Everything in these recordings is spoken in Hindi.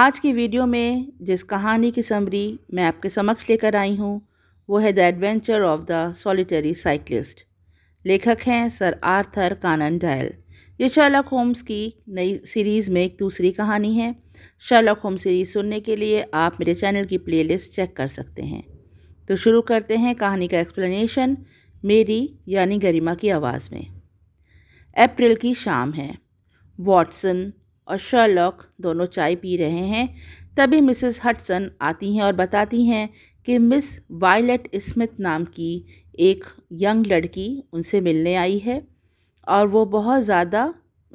आज की वीडियो में जिस कहानी की समरी मैं आपके समक्ष लेकर आई हूँ वो है the adventure of the solitary cyclist लेखक हैं सर आर्थर कानन डायल ये शर्लक होम्स की नई सीरीज़ में एक दूसरी कहानी है शर्लक होम सीरीज़ सुनने के लिए आप मेरे चैनल की प्लेलिस्ट चेक कर सकते हैं तो शुरू करते हैं कहानी का एक्सप्लेनेशन मेरी यानी गरिमा की आवाज़ में अप्रैल की शाम है वॉटसन और शर्लॉक दोनों चाय पी रहे हैं तभी मिसेस हटसन आती हैं और बताती हैं कि मिस वायलेट स्मिथ नाम की एक यंग लड़की उनसे मिलने आई है और वो बहुत ज़्यादा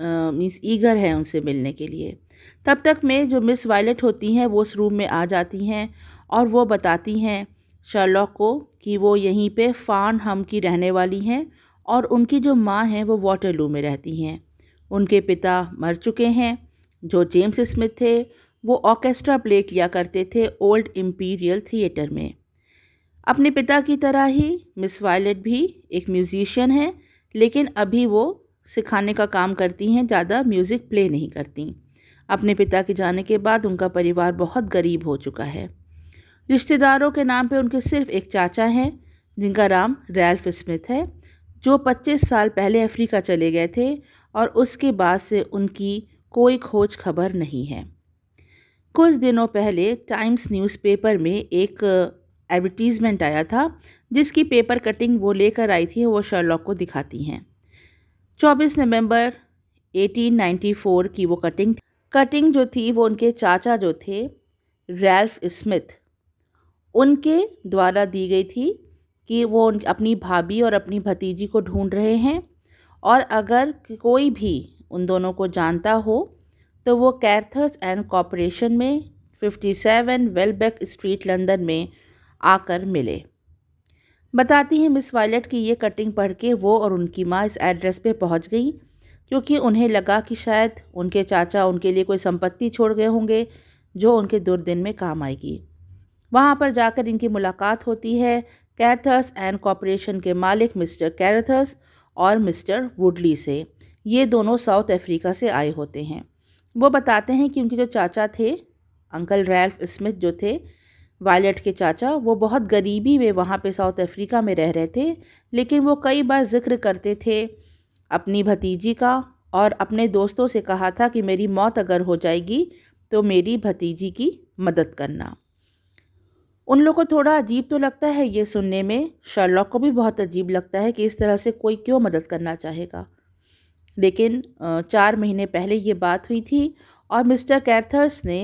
मीन्स ईगर है उनसे मिलने के लिए तब तक में जो मिस वायलेट होती हैं वो उस रूम में आ जाती हैं और वो बताती हैं शर्लॉक को कि वो यहीं पे फान हम की रहने वाली हैं और उनकी जो माँ हैं वो वाटर में रहती हैं उनके पिता मर चुके हैं जो जेम्स स्मिथ थे वो ऑर्केस्ट्रा प्ले किया करते थे ओल्ड इम्पीरियल थिएटर में अपने पिता की तरह ही मिस वायलेट भी एक म्यूज़िशियन है लेकिन अभी वो सिखाने का काम करती हैं ज़्यादा म्यूज़िक प्ले नहीं करती अपने पिता के जाने के बाद उनका परिवार बहुत गरीब हो चुका है रिश्तेदारों के नाम पे उनके सिर्फ एक चाचा हैं जिनका नाम रैल्फ स्मिथ है जो 25 साल पहले अफ्रीका चले गए थे और उसके बाद से उनकी कोई खोज खबर नहीं है कुछ दिनों पहले टाइम्स न्यूज़पेपर में एक एडवर्टीज़मेंट आया था जिसकी पेपर कटिंग वो लेकर आई थी वो शर्लॉक को दिखाती हैं 24 नवंबर 1894 की वो कटिंग कटिंग जो थी वो उनके चाचा जो थे रैल्फ स्मिथ उनके द्वारा दी गई थी कि वो अपनी भाभी और अपनी भतीजी को ढूंढ रहे हैं और अगर कोई भी उन दोनों को जानता हो तो वो कैथर्स एंड कॉपरेशन में 57 वेलबेक स्ट्रीट लंदन में आकर मिले बताती हैं मिस वायलट की ये कटिंग पढ़ के वो और उनकी माँ इस एड्रेस पे पहुँच गई क्योंकि उन्हें लगा कि शायद उनके चाचा उनके लिए कोई संपत्ति छोड़ गए होंगे जो उनके दुर्दिन में काम आएगी वहाँ पर जाकर इनकी मुलाकात होती है कैथर्स एंड कॉपोरेशन के मालिक मिस्टर कैरथर्स और मिस्टर वुडली से ये दोनों साउथ अफ्रीका से आए होते हैं वो बताते हैं कि उनके जो चाचा थे अंकल रैल्फ स्मिथ जो थे वायलट के चाचा वो बहुत गरीबी में वहाँ पे साउथ अफ्रीका में रह रहे थे लेकिन वो कई बार जिक्र करते थे अपनी भतीजी का और अपने दोस्तों से कहा था कि मेरी मौत अगर हो जाएगी तो मेरी भतीजी की मदद करना उन लोग को थोड़ा अजीब तो लगता है ये सुनने में शर्लॉक को भी बहुत अजीब लगता है कि इस तरह से कोई क्यों मदद करना चाहेगा लेकिन चार महीने पहले ये बात हुई थी और मिस्टर कैथर्स ने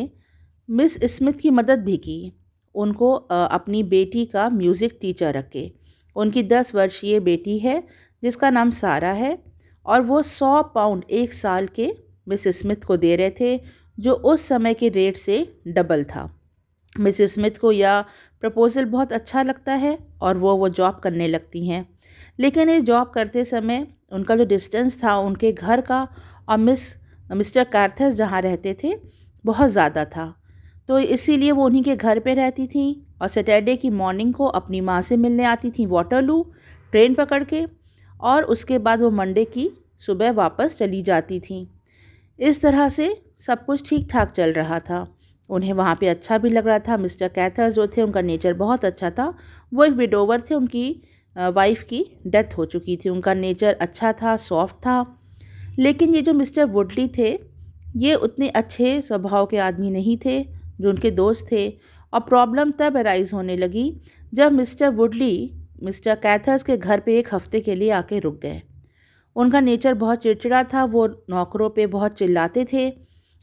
मिस स्मिथ की मदद भी की उनको अपनी बेटी का म्यूज़िक टीचर रखे उनकी दस वर्षीय बेटी है जिसका नाम सारा है और वो सौ पाउंड एक साल के मिस स्मिथ को दे रहे थे जो उस समय के रेट से डबल था मिसेस स्मिथ को यह प्रपोज़ल बहुत अच्छा लगता है और वो वो जॉब करने लगती हैं लेकिन ये जॉब करते समय उनका जो डिस्टेंस था उनके घर का और मिस मिस्टर कार्थस जहाँ रहते थे बहुत ज़्यादा था तो इसीलिए वो उन्हीं के घर पे रहती थी और सैटरडे की मॉर्निंग को अपनी माँ से मिलने आती थी वाटरलू ट्रेन पकड़ के और उसके बाद वो मंडे की सुबह वापस चली जाती थी इस तरह से सब कुछ ठीक ठाक चल रहा था उन्हें वहाँ पे अच्छा भी लग रहा था मिस्टर कैथर्स जो थे उनका नेचर बहुत अच्छा था वो एक विडोवर थे उनकी वाइफ की डेथ हो चुकी थी उनका नेचर अच्छा था सॉफ्ट था लेकिन ये जो मिस्टर वुडली थे ये उतने अच्छे स्वभाव के आदमी नहीं थे जो उनके दोस्त थे और प्रॉब्लम तब अराइज होने लगी जब मिस्टर वुडली मिस्टर कैथर्स के घर पे एक हफ्ते के लिए आके रुक गए उनका नेचर बहुत चिड़चिड़ा था वो नौकरों पे बहुत चिल्लाते थे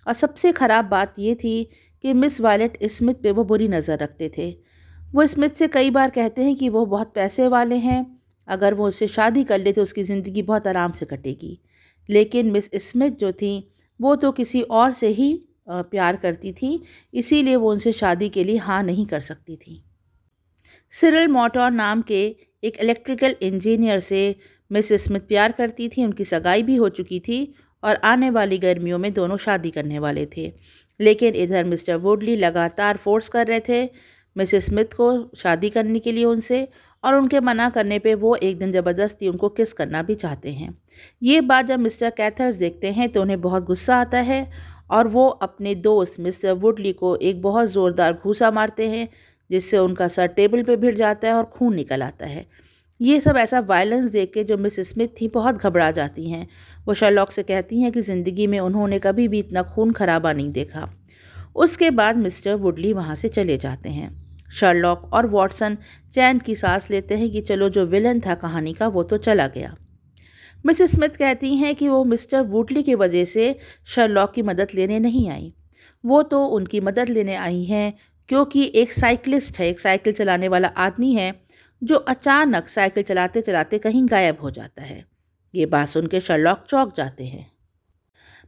और सबसे ख़राब बात ये थी कि मिस वायलट स्मिथ पे वो बुरी नज़र रखते थे वो स्मिथ से कई बार कहते हैं कि वो बहुत पैसे वाले हैं अगर वो उससे शादी कर ले तो उसकी ज़िंदगी बहुत आराम से कटेगी लेकिन मिस स्मिथ जो थी वो तो किसी और से ही प्यार करती थी इसीलिए वो उनसे शादी के लिए हाँ नहीं कर सकती थी सिरल मोटोर नाम के एक इलेक्ट्रिकल इंजीनियर से मिस स्मिथ प्यार करती थी उनकी सगाई भी हो चुकी थी और आने वाली गर्मियों में दोनों शादी करने वाले थे लेकिन इधर मिस्टर वुडली लगातार फोर्स कर रहे थे मिसेस स्मिथ को शादी करने के लिए उनसे और उनके मना करने पे वो एक दिन ज़बरदस्ती उनको किस करना भी चाहते हैं ये बात जब मिस्टर कैथर्स देखते हैं तो उन्हें बहुत गुस्सा आता है और वो अपने दोस्त मिस्टर वुडली को एक बहुत ज़ोरदार घूसा मारते हैं जिससे उनका सर टेबल पे भिड़ जाता है और खून निकल आता है ये सब ऐसा वायलेंस देख के जो मिस स्मिथ थी बहुत घबरा जाती हैं वो शर्लॉक से कहती हैं कि ज़िंदगी में उन्होंने कभी भी इतना खून खराबा नहीं देखा उसके बाद मिस्टर वुडली वहाँ से चले जाते हैं शर्लॉक और वॉटसन चैन की सांस लेते हैं कि चलो जो विलन था कहानी का वो तो चला गया मिस स्मिथ कहती हैं कि वो मिस्टर वुडली की वजह से शर्लॉक की मदद लेने नहीं आई वो तो उनकी मदद लेने आई हैं क्योंकि एक साइकिलिस्ट है एक साइकिल चलाने वाला आदमी है जो अचानक साइकिल चलाते चलाते कहीं गायब हो जाता है ये बात के शर्लॉक चौक जाते हैं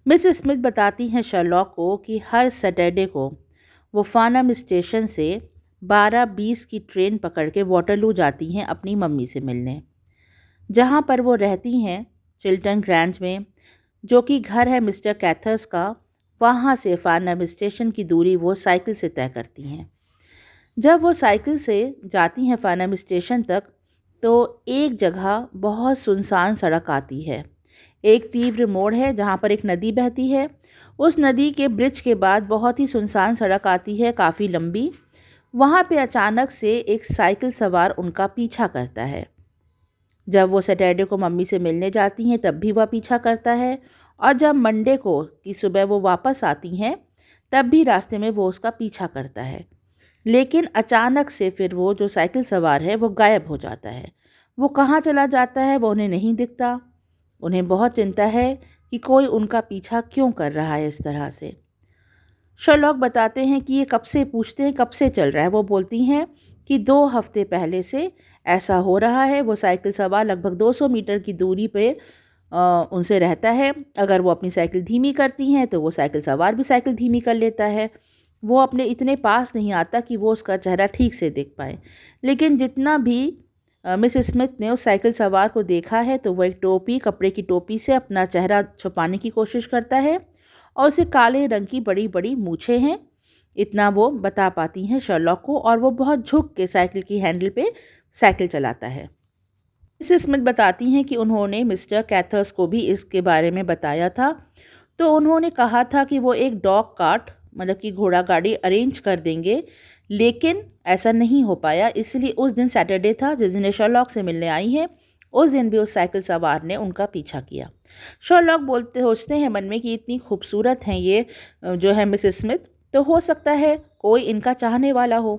मिस स्मिथ बताती हैं शर्लॉक को कि हर सैटरडे को वो फानम स्टेशन से बारह बीस की ट्रेन पकड़ के वाटरलू जाती हैं अपनी मम्मी से मिलने जहाँ पर वो रहती हैं चिल्टन ग्रैंड में जो कि घर है मिस्टर कैथर्स का वहाँ से फानम स्टेशन की दूरी वो साइकिल से तय करती हैं जब वो साइकिल से जाती हैं फानम स्टेशन तक तो एक जगह बहुत सुनसान सड़क आती है एक तीव्र मोड़ है जहाँ पर एक नदी बहती है उस नदी के ब्रिज के बाद बहुत ही सुनसान सड़क आती है काफ़ी लंबी वहाँ पे अचानक से एक साइकिल सवार उनका पीछा करता है जब वो सैटरडे को मम्मी से मिलने जाती हैं तब भी वह पीछा करता है और जब मंडे को की सुबह वो वापस आती हैं तब भी रास्ते में वो उसका पीछा करता है लेकिन अचानक से फिर वो जो साइकिल सवार है वो गायब हो जाता है वो कहाँ चला जाता है वो उन्हें नहीं दिखता उन्हें बहुत चिंता है कि कोई उनका पीछा क्यों कर रहा है इस तरह से शर्लॉक बताते हैं कि ये कब से पूछते हैं कब से चल रहा है वो बोलती हैं कि दो हफ्ते पहले से ऐसा हो रहा है वो साइकिल सवार लगभग 200 मीटर की दूरी पर उनसे रहता है अगर वो अपनी साइकिल धीमी करती हैं तो वो साइकिल सवार भी साइकिल धीमी कर लेता है वो अपने इतने पास नहीं आता कि वो उसका चेहरा ठीक से देख पाए लेकिन जितना भी मिस स्मिथ ने उस साइकिल सवार को देखा है तो वह एक टोपी कपड़े की टोपी से अपना चेहरा छुपाने की कोशिश करता है और उसे काले रंग की बड़ी बड़ी मूछें हैं इतना वो बता पाती हैं शर्लॉक को और वो बहुत झुक के साइकिल की हैंडल पे साइकिल चलाता है मिस स्मिथ बताती हैं कि उन्होंने मिस्टर कैथर्स को भी इसके बारे में बताया था तो उन्होंने कहा था कि वो एक डॉग कार्ट मतलब कि घोड़ा गाड़ी अरेंज कर देंगे लेकिन ऐसा नहीं हो पाया इसलिए उस दिन सैटरडे था जिस दिन शॉलॉक से मिलने आई हैं उस दिन भी उस साइकिल सवार ने उनका पीछा किया शॉलॉक बोलते सोचते हैं मन में कि इतनी खूबसूरत हैं ये जो है मिस स्मिथ तो हो सकता है कोई इनका चाहने वाला हो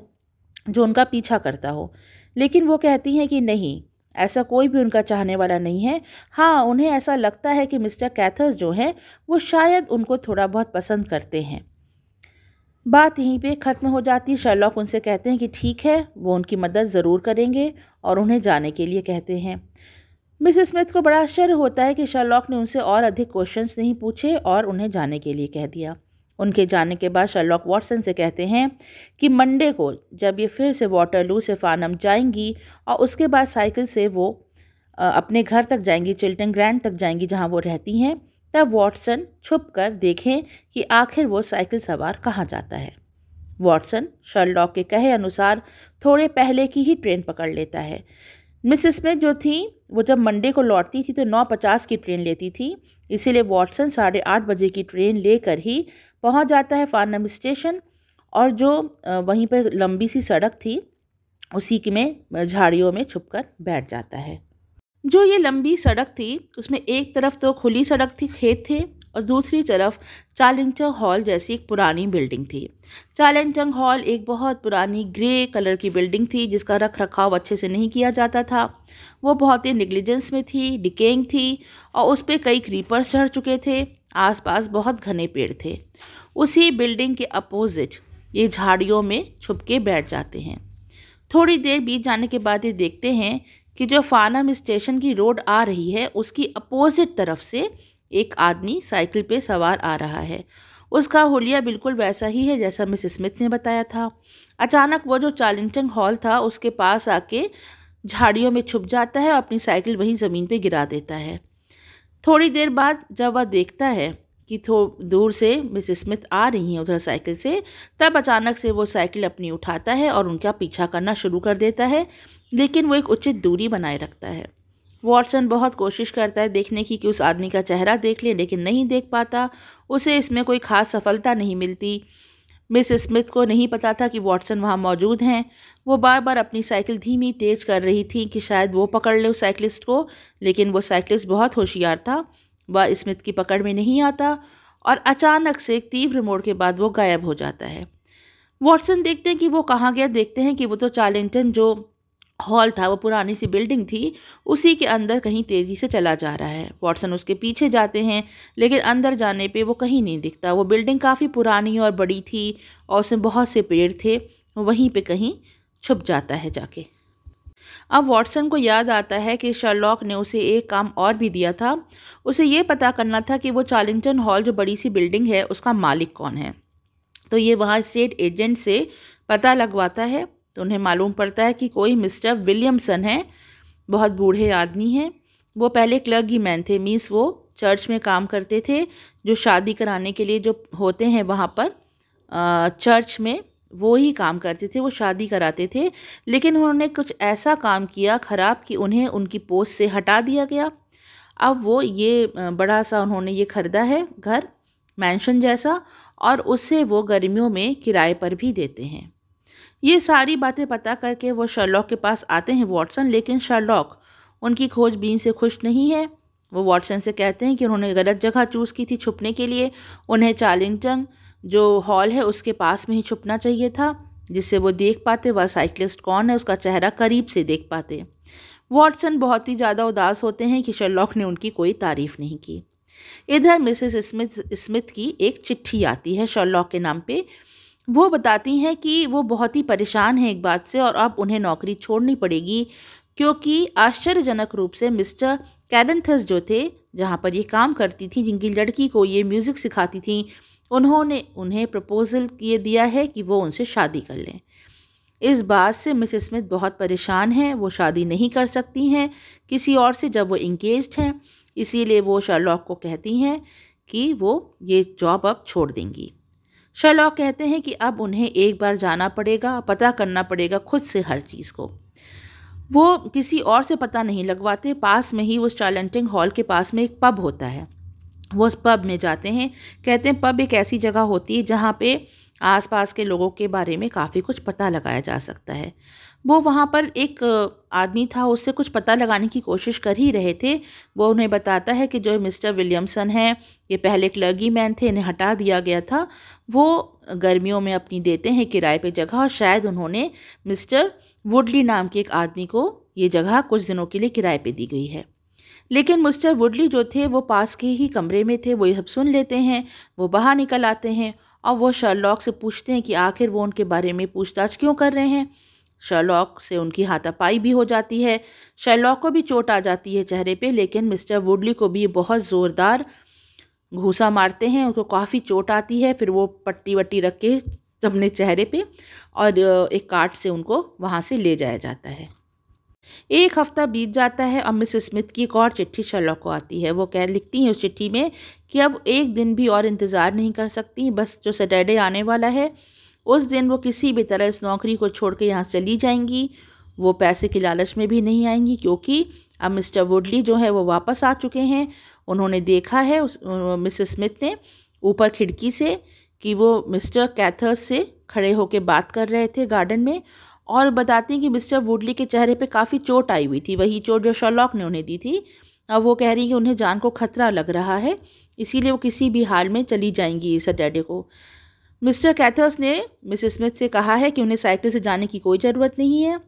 जो उनका पीछा करता हो लेकिन वो कहती हैं कि नहीं ऐसा कोई भी उनका चाहने वाला नहीं है हाँ उन्हें ऐसा लगता है कि मिस्टर कैथर्स जो हैं वो शायद उनको थोड़ा बहुत पसंद करते हैं बात यहीं पे ख़त्म हो जाती है शर्लॉक उनसे कहते हैं कि ठीक है वो उनकी मदद ज़रूर करेंगे और उन्हें जाने के लिए कहते हैं मिस स्मिथ को बड़ा आश्चर्य होता है कि शर्लॉक ने उनसे और अधिक क्वेश्चंस नहीं पूछे और उन्हें जाने के लिए कह दिया उनके जाने के बाद शर्लॉक वॉटसन से कहते हैं कि मंडे को जब ये फिर से वाटरलू से फानम जाएंगी और उसके बाद साइकिल से वो अपने घर तक जाएंगी चिल्टन ग्रैंड तक जाएंगी जहाँ वो रहती हैं तब वॉटसन छुप कर देखें कि आखिर वो साइकिल सवार कहाँ जाता है वॉटसन शर्लॉक के कहे अनुसार थोड़े पहले की ही ट्रेन पकड़ लेता है मिस स्मिथ जो थी वो जब मंडे को लौटती थी तो नौ पचास की ट्रेन लेती थी इसीलिए वॉटसन साढ़े आठ बजे की ट्रेन लेकर ही पहुंच जाता है फानम स्टेशन और जो वहीं पर लंबी सी सड़क थी उसी के में झाड़ियों में छुप कर बैठ जाता है जो ये लंबी सड़क थी उसमें एक तरफ तो खुली सड़क थी खेत थे और दूसरी तरफ चालिंगचंग हॉल जैसी एक पुरानी बिल्डिंग थी चालिंगचंग हॉल एक बहुत पुरानी ग्रे कलर की बिल्डिंग थी जिसका रख रखाव अच्छे से नहीं किया जाता था वो बहुत ही निग्लिजेंस में थी डिकेंग थी और उस पर कई क्रीपर्स चढ़ चुके थे आसपास बहुत घने पेड़ थे उसी बिल्डिंग के अपोजिट ये झाड़ियों में छुप के बैठ जाते हैं थोड़ी देर बीत जाने के बाद ये देखते हैं कि जो फानम स्टेशन की रोड आ रही है उसकी अपोजिट तरफ से एक आदमी साइकिल पे सवार आ रहा है उसका होलिया बिल्कुल वैसा ही है जैसा मिस स्मिथ ने बताया था अचानक वो जो चालिंगटंग हॉल था उसके पास आके झाड़ियों में छुप जाता है और अपनी साइकिल वहीं ज़मीन पे गिरा देता है थोड़ी देर बाद जब वह देखता है कि थो दूर से मिस स्मिथ आ रही हैं उधर साइकिल से तब अचानक से वो साइकिल अपनी उठाता है और उनका पीछा करना शुरू कर देता है लेकिन वो एक उचित दूरी बनाए रखता है वॉटसन बहुत कोशिश करता है देखने की कि उस आदमी का चेहरा देख ले लेकिन नहीं देख पाता उसे इसमें कोई ख़ास सफलता नहीं मिलती मिस स्मिथ को नहीं पता था कि वॉटसन वहाँ मौजूद हैं वो बार बार अपनी साइकिल धीमी तेज कर रही थी कि शायद वो पकड़ ले उस साइकिलिस्ट को लेकिन वो साइकिलिस्ट बहुत होशियार था वह स्मिथ की पकड़ में नहीं आता और अचानक से एक तीव्र मोड़ के बाद वो गायब हो जाता है वॉटसन देखते हैं कि वो कहाँ गया देखते हैं कि वो तो चार्लिंगटन जो हॉल था वो पुरानी सी बिल्डिंग थी उसी के अंदर कहीं तेज़ी से चला जा रहा है वॉटसन उसके पीछे जाते हैं लेकिन अंदर जाने पे वो कहीं नहीं दिखता वो बिल्डिंग काफ़ी पुरानी और बड़ी थी और उसमें बहुत से पेड़ थे वहीं पे कहीं छुप जाता है जाके अब वॉटसन को याद आता है कि शर्लॉक ने उसे एक काम और भी दिया था उसे ये पता करना था कि वो चार्लिंगटन हॉल जो बड़ी सी बिल्डिंग है उसका मालिक कौन है तो ये वहाँ स्टेट एजेंट से पता लगवाता है तो उन्हें मालूम पड़ता है कि कोई मिस्टर विलियमसन है बहुत बूढ़े आदमी हैं वो पहले ही मैन थे मीन्स वो चर्च में काम करते थे जो शादी कराने के लिए जो होते हैं वहाँ पर चर्च में वो ही काम करते थे वो शादी कराते थे लेकिन उन्होंने कुछ ऐसा काम किया ख़राब कि उन्हें उनकी पोस्ट से हटा दिया गया अब वो ये बड़ा सा उन्होंने ये ख़रीदा है घर मैंशन जैसा और उसे वो गर्मियों में किराए पर भी देते हैं ये सारी बातें पता करके वो शर्लॉक के पास आते हैं वॉटसन लेकिन शर्लॉक उनकी खोजबीन से खुश नहीं है वो वॉटसन से कहते हैं कि उन्होंने गलत जगह चूज़ की थी छुपने के लिए उन्हें चालिंगजंग जो हॉल है उसके पास में ही छुपना चाहिए था जिससे वो देख पाते वह साइकिलिस्ट कौन है उसका चेहरा करीब से देख पाते वॉटसन बहुत ही ज़्यादा उदास होते हैं कि शर्लॉक ने उनकी कोई तारीफ़ नहीं की इधर मिसेस स्मिथ स्मिथ की एक चिट्ठी आती है शर्लॉक के नाम पे वो बताती हैं कि वो बहुत ही परेशान हैं एक बात से और अब उन्हें नौकरी छोड़नी पड़ेगी क्योंकि आश्चर्यजनक रूप से मिस्टर कैदनथस जो थे जहाँ पर ये काम करती थी जिनकी लड़की को ये म्यूज़िक सिखाती थी उन्होंने उन्हें प्रपोज़ल ये दिया है कि वो उनसे शादी कर लें इस बात से मिस स्मिथ बहुत परेशान हैं वो शादी नहीं कर सकती हैं किसी और से जब वो इंगेज हैं इसीलिए वो शर्लॉक को कहती हैं कि वो ये जॉब अब छोड़ देंगी शलॉ कहते हैं कि अब उन्हें एक बार जाना पड़ेगा पता करना पड़ेगा खुद से हर चीज़ को वो किसी और से पता नहीं लगवाते पास में ही उस चार्लेंटिंग हॉल के पास में एक पब होता है वो उस पब में जाते हैं कहते हैं पब एक ऐसी जगह होती है जहाँ पे आसपास के लोगों के बारे में काफ़ी कुछ पता लगाया जा सकता है वो वहाँ पर एक आदमी था उससे कुछ पता लगाने की कोशिश कर ही रहे थे वो उन्हें बताता है कि जो मिस्टर विलियमसन हैं ये पहले क्लर्गी मैन थे इन्हें हटा दिया गया था वो गर्मियों में अपनी देते हैं किराए पे जगह और शायद उन्होंने मिस्टर वुडली नाम के एक आदमी को ये जगह कुछ दिनों के लिए किराए पर दी गई है लेकिन मिस्टर वुडली जो थे वो पास के ही कमरे में थे वो ये सब सुन लेते हैं वो बाहर निकल आते हैं और वो शर्लॉक से पूछते हैं कि आखिर वो उनके बारे में पूछताछ क्यों कर रहे हैं शर्लॉक से उनकी हाथापाई भी हो जाती है शर्लॉक को भी चोट आ जाती है चेहरे पे लेकिन मिस्टर वुडली को भी बहुत ज़ोरदार घूसा मारते हैं उनको काफ़ी चोट आती है फिर वो पट्टी वट्टी रख के अपने चेहरे पे और एक कार्ट से उनको वहाँ से ले जाया जाता है एक हफ्ता बीत जाता है और मिस स्मिथ की एक और चिट्ठी शर्लॉक को आती है वो कह लिखती हैं उस चिट्ठी में कि अब एक दिन भी और इंतज़ार नहीं कर सकती बस जो सैटरडे आने वाला है उस दिन वो किसी भी तरह इस नौकरी को छोड़ कर यहाँ चली जाएंगी वो पैसे की लालच में भी नहीं आएंगी क्योंकि अब मिस्टर वुडली जो है वो वापस आ चुके हैं उन्होंने देखा है उस मिस स्मिथ ने ऊपर खिड़की से कि वो मिस्टर कैथर्स से खड़े होकर बात कर रहे थे गार्डन में और बताते हैं कि मिस्टर वुडली के चेहरे पे काफ़ी चोट आई हुई थी वही चोट जो शॉलॉक ने उन्हें दी थी अब वो कह रही कि उन्हें जान को खतरा लग रहा है इसीलिए वो किसी भी हाल में चली जाएंगी सैटरडे को मिस्टर कैथर्स ने मिसेस स्मिथ से कहा है कि उन्हें साइकिल से जाने की कोई ज़रूरत नहीं है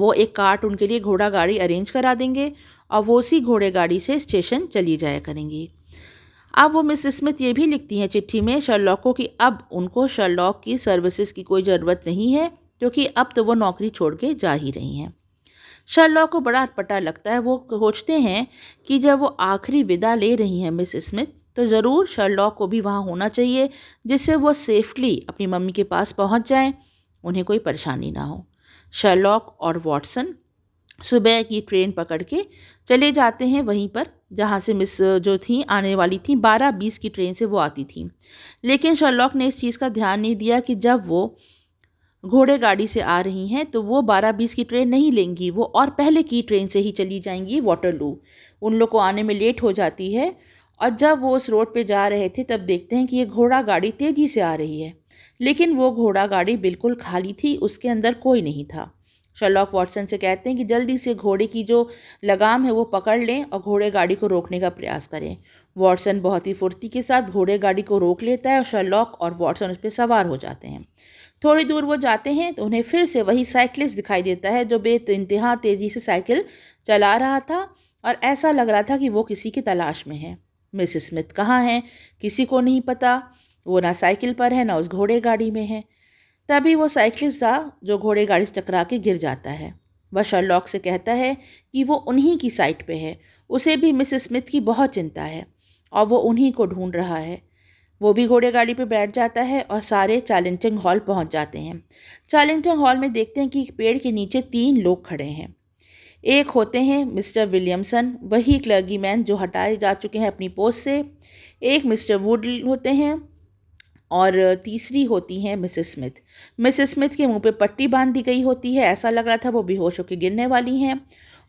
वो एक कार्ट उनके लिए घोड़ा गाड़ी अरेंज करा देंगे और वो उसी घोड़े गाड़ी से स्टेशन चली जाया करेंगी अब वो मिस स्मिथ ये भी लिखती हैं चिट्ठी में शर्लॉक को कि अब उनको शर्लॉक की सर्विसेज की कोई ज़रूरत नहीं है क्योंकि अब तो वो नौकरी छोड़ के जा ही रही हैं शर्लॉक को बड़ा अटपटा लगता है वो सोचते हैं कि जब वो आखिरी विदा ले रही हैं मिस स्मिथ तो ज़रूर शर्लॉक को भी वहाँ होना चाहिए जिससे वो सेफली अपनी मम्मी के पास पहुँच जाएँ उन्हें कोई परेशानी ना हो शर्लॉक और वॉटसन सुबह की ट्रेन पकड़ के चले जाते हैं वहीं पर जहाँ से मिस जो थी आने वाली थी बारह बीस की ट्रेन से वो आती थी लेकिन शर्लॉक ने इस चीज़ का ध्यान नहीं दिया कि जब वो घोड़े गाड़ी से आ रही हैं तो वो बारह बीस की ट्रेन नहीं लेंगी वो और पहले की ट्रेन से ही चली जाएंगी वाटरलू उन लोग को आने में लेट हो जाती है और जब वो उस रोड पे जा रहे थे तब देखते हैं कि ये घोड़ा गाड़ी तेज़ी से आ रही है लेकिन वो घोड़ा गाड़ी बिल्कुल खाली थी उसके अंदर कोई नहीं था शलॉक वॉटसन से कहते हैं कि जल्दी से घोड़े की जो लगाम है वो पकड़ लें और घोड़े गाड़ी को रोकने का प्रयास करें वॉटसन बहुत ही फुर्ती के साथ घोड़े गाड़ी को रोक लेता है और शलॉक और वॉटसन उस पर सवार हो जाते हैं थोड़ी दूर वो जाते हैं तो उन्हें फिर से वही साइकिलिस्ट दिखाई देता है जो बेतहा तेज़ी से साइकिल चला रहा था और ऐसा लग रहा था कि वो किसी की तलाश में है मिस स्मिथ कहाँ हैं किसी को नहीं पता वो ना साइकिल पर है ना उस घोड़े गाड़ी में है तभी वो साइकिलिस्ट था जो घोड़े गाड़ी से टकरा के गिर जाता है वह शर्लॉक से कहता है कि वो उन्हीं की साइट पे है उसे भी मिस स्मिथ की बहुत चिंता है और वो उन्हीं को ढूंढ रहा है वो भी घोड़े गाड़ी पे बैठ जाता है और सारे चैलेंजिंग हॉल पहुंच जाते हैं चैलेंजिंग हॉल में देखते हैं कि एक पेड़ के नीचे तीन लोग खड़े हैं एक होते हैं मिस्टर विलियमसन वही क्लर्गीमैन जो हटाए जा चुके हैं अपनी पोस्ट से एक मिस्टर वुड होते हैं और तीसरी होती हैं मिसेस स्मिथ मिसेस स्मिथ के मुंह पे पट्टी बांध दी गई होती है ऐसा लग रहा था वो बेहोश होकर गिरने वाली हैं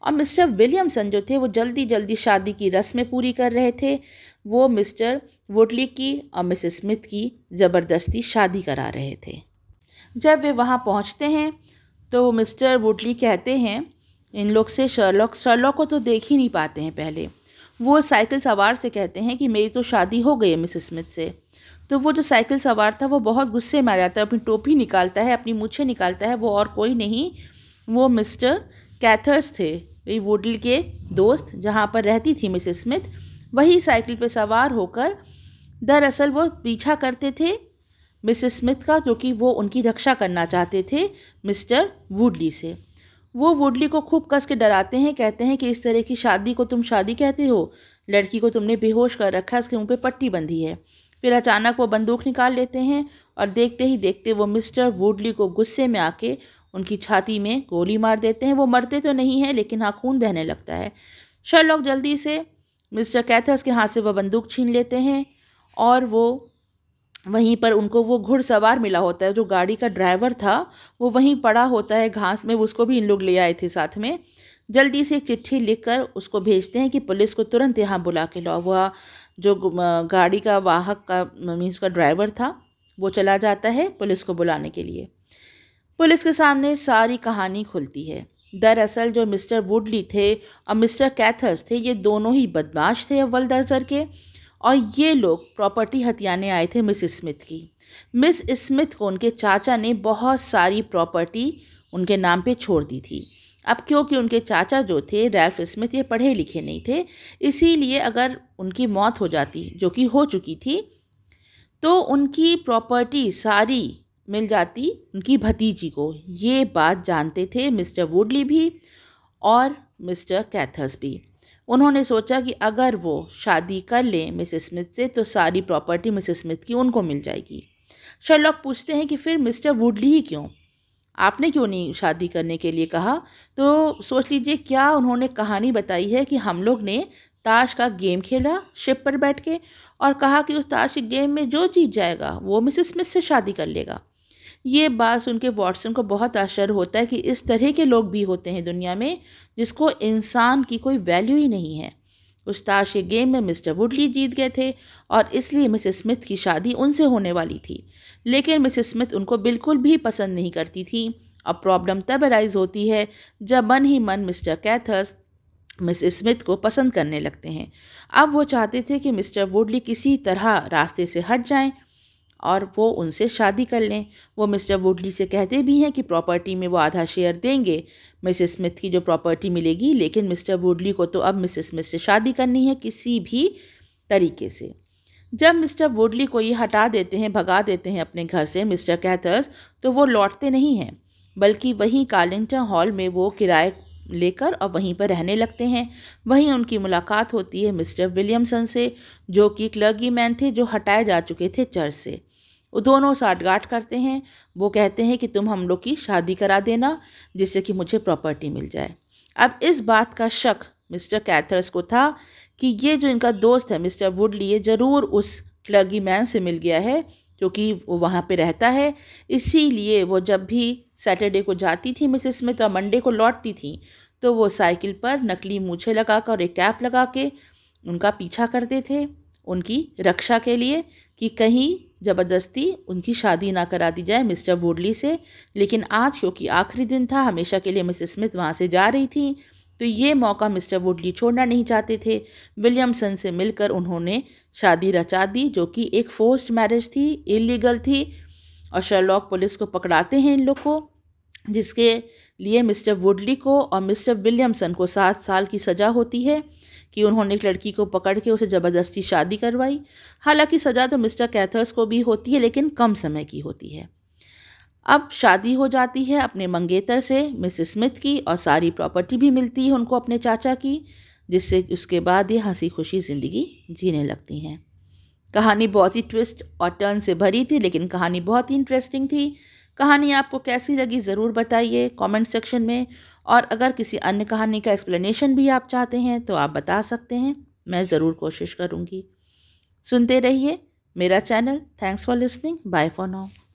और मिस्टर विलियमसन जो थे वो जल्दी जल्दी शादी की रस्में पूरी कर रहे थे वो मिस्टर वुडली की और मिसेस स्मिथ की ज़बरदस्ती शादी करा रहे थे जब वे वहाँ पहुँचते हैं तो मिस्टर वुडली कहते हैं इन लोग से शर्लॉक शर्लॉक को तो देख ही नहीं पाते हैं पहले वो साइकिल सवार से कहते हैं कि मेरी तो शादी हो गई है मिस स्मिथ से तो वो जो साइकिल सवार था वो बहुत गुस्से में आ जाता है अपनी टोपी निकालता है अपनी मूछे निकालता है वो और कोई नहीं वो मिस्टर कैथर्स थे वोडल के दोस्त जहाँ पर रहती थी मिस स्मिथ वही साइकिल पर सवार होकर दरअसल वो पीछा करते थे मिस स्मिथ का क्योंकि वो उनकी रक्षा करना चाहते थे मिस्टर वुडली से वो वुडली को खूब कस के डराते हैं कहते हैं कि इस तरह की शादी को तुम शादी कहते हो लड़की को तुमने बेहोश कर रखा है उसके मुंह पे पट्टी बंधी है फिर अचानक वो बंदूक निकाल लेते हैं और देखते ही देखते वो मिस्टर वुडली को गुस्से में आके उनकी छाती में गोली मार देते हैं वो मरते तो नहीं हैं लेकिन हाँ खून बहने लगता है शर्लॉक जल्दी से मिस्टर कैथर्स के हाथ से वह बंदूक छीन लेते हैं और वो वहीं पर उनको वो घुड़सवार मिला होता है जो गाड़ी का ड्राइवर था वो वहीं पड़ा होता है घास में उसको भी इन लोग ले आए थे साथ में जल्दी से एक चिट्ठी लिखकर उसको भेजते हैं कि पुलिस को तुरंत यहाँ बुला के लाओ वह जो गाड़ी का वाहक का मीन्स का ड्राइवर था वो चला जाता है पुलिस को बुलाने के लिए पुलिस के सामने सारी कहानी खुलती है दरअसल जो मिस्टर वुडली थे और मिस्टर कैथर्स थे ये दोनों ही बदमाश थे अव्वल दर्जर के और ये लोग प्रॉपर्टी हथियाने आए थे मिस स्मिथ की मिस स्मिथ को उनके चाचा ने बहुत सारी प्रॉपर्टी उनके नाम पे छोड़ दी थी अब क्योंकि उनके चाचा जो थे रैल्फ स्मिथ ये पढ़े लिखे नहीं थे इसीलिए अगर उनकी मौत हो जाती जो कि हो चुकी थी तो उनकी प्रॉपर्टी सारी मिल जाती उनकी भतीजी को ये बात जानते थे मिस्टर वुडली भी और मिस्टर कैथर्स भी उन्होंने सोचा कि अगर वो शादी कर लें मिसेस स्मिथ से तो सारी प्रॉपर्टी मिसेस स्मिथ की उनको मिल जाएगी शर्लॉक पूछते हैं कि फिर मिस्टर वुडली ही क्यों आपने क्यों नहीं शादी करने के लिए कहा तो सोच लीजिए क्या उन्होंने कहानी बताई है कि हम लोग ने ताश का गेम खेला शिप पर बैठ के और कहा कि उस ताश के गेम में जो जीत जाएगा वो मिसेस स्मिथ से शादी कर लेगा ये बात सुन के वॉटसन को बहुत आश्चर्य होता है कि इस तरह के लोग भी होते हैं दुनिया में जिसको इंसान की कोई वैल्यू ही नहीं है उस ताश के गेम में मिस्टर वुडली जीत गए थे और इसलिए मिसेस स्मिथ की शादी उनसे होने वाली थी लेकिन मिसेस स्मिथ उनको बिल्कुल भी पसंद नहीं करती थी अब प्रॉब्लम तब अराइज होती है जब मन ही मन मिस्टर कैथर्स मिस स्मिथ को पसंद करने लगते हैं अब वो चाहते थे कि मिस्टर वुडली किसी तरह रास्ते से हट जाएं और वो उनसे शादी कर लें वो मिस्टर वुडली से कहते भी हैं कि प्रॉपर्टी में वो आधा शेयर देंगे मिसेस स्मिथ की जो प्रॉपर्टी मिलेगी लेकिन मिस्टर वुडली को तो अब मिसेस स्मिथ से शादी करनी है किसी भी तरीके से जब मिस्टर वुडली को ये हटा देते हैं भगा देते हैं अपने घर से मिस्टर कैथर्स तो वो लौटते नहीं हैं बल्कि वहीं कार्लिंगटन हॉल में वो किराए लेकर और वहीं पर रहने लगते हैं वहीं उनकी मुलाकात होती है मिस्टर विलियमसन से जो कि क्लर्गी मैन थे जो हटाए जा चुके थे चर्च से वो दोनों साठगांठ करते हैं वो कहते हैं कि तुम हम लोग की शादी करा देना जिससे कि मुझे प्रॉपर्टी मिल जाए अब इस बात का शक मिस्टर कैथर्स को था कि ये जो इनका दोस्त है मिस्टर वुडली ये ज़रूर उस प्लगी मैन से मिल गया है क्योंकि वो वहाँ पे रहता है इसीलिए वो जब भी सैटरडे को जाती थी मिसेस में तो मंडे को लौटती थी तो वो साइकिल पर नकली मूछे लगा कर और एक कैप लगा के उनका पीछा करते थे उनकी रक्षा के लिए कि कहीं ज़बरदस्ती उनकी शादी ना करा दी जाए मिस्टर वोडली से लेकिन आज क्योंकि आखिरी दिन था हमेशा के लिए मिस स्मिथ वहाँ से जा रही थी तो ये मौका मिस्टर वोडली छोड़ना नहीं चाहते थे विलियमसन से मिलकर उन्होंने शादी रचा दी जो कि एक फोर्स्ड मैरिज थी इलीगल थी और शर्लॉक पुलिस को पकड़ाते हैं इन लोग को जिसके लिए मिस्टर वुडली को और मिस्टर विलियमसन को सात साल की सज़ा होती है कि उन्होंने एक लड़की को पकड़ के उसे ज़बरदस्ती शादी करवाई हालांकि सज़ा तो मिस्टर कैथर्स को भी होती है लेकिन कम समय की होती है अब शादी हो जाती है अपने मंगेतर से मिस स्मिथ की और सारी प्रॉपर्टी भी मिलती है उनको अपने चाचा की जिससे उसके बाद ये हंसी खुशी ज़िंदगी जीने लगती हैं कहानी बहुत ही ट्विस्ट और टर्न से भरी थी लेकिन कहानी बहुत ही इंटरेस्टिंग थी कहानी आपको कैसी लगी ज़रूर बताइए कमेंट सेक्शन में और अगर किसी अन्य कहानी का एक्सप्लेनेशन भी आप चाहते हैं तो आप बता सकते हैं मैं ज़रूर कोशिश करूँगी सुनते रहिए मेरा channel thanks for listening bye for now